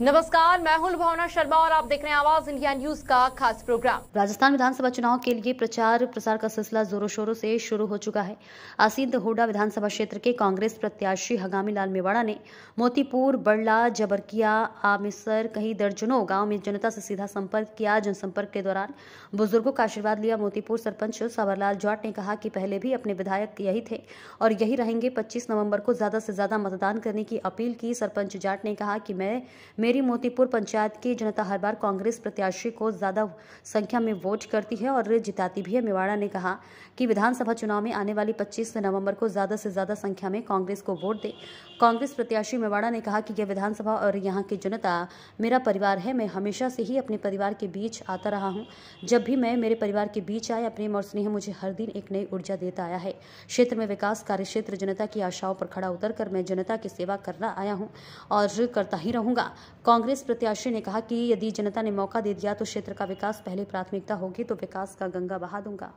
नमस्कार मैं हूं लुभावना शर्मा और आप देख रहे हैं आवाज इंडिया न्यूज का खास प्रोग्राम राजस्थान विधानसभा चुनाव के लिए प्रचार प्रसार का सिलसिला जोरों शोरों से शुरू हो चुका है आसीन होडा विधानसभा क्षेत्र के कांग्रेस प्रत्याशी हंगामी लाल मेवाड़ा ने मोतीपुर बड़ला जबरकिया आमिसर कई दर्जनों गाँव में जनता से सीधा संपर्क किया जनसंपर्क के दौरान बुजुर्गो का आशीर्वाद लिया मोतीपुर सरपंच सावरलाल जाट ने कहा कि पहले भी अपने विधायक यही थे और यही रहेंगे पच्चीस नवम्बर को ज्यादा से ज्यादा मतदान करने की अपील की सरपंच जाट ने कहा कि मैं मेरी मोतीपुर पंचायत की जनता हर बार कांग्रेस प्रत्याशी को ज़्यादा संख्या में वोट करती है और जिताती भी है मेवाड़ा ने कहा कि विधानसभा चुनाव में आने वाली 25 नवंबर को ज़्यादा से ज़्यादा संख्या में कांग्रेस को वोट दे कांग्रेस प्रत्याशी मेवाड़ा ने कहा कि यह विधानसभा और यहाँ की जनता मेरा परिवार है मैं हमेशा से ही अपने परिवार के बीच आता रहा हूँ जब भी मैं मेरे परिवार के बीच आए प्रेम और स्नेह मुझे हर दिन एक नई ऊर्जा देता आया है क्षेत्र में विकास कार्य क्षेत्र जनता की आशाओं पर खड़ा उतर कर मैं जनता की सेवा करना आया हूँ और करता ही रहूँगा कांग्रेस प्रत्याशी ने कहा कि यदि जनता ने मौका दे दिया तो क्षेत्र का विकास पहले प्राथमिकता होगी तो विकास का गंगा बहा दूंगा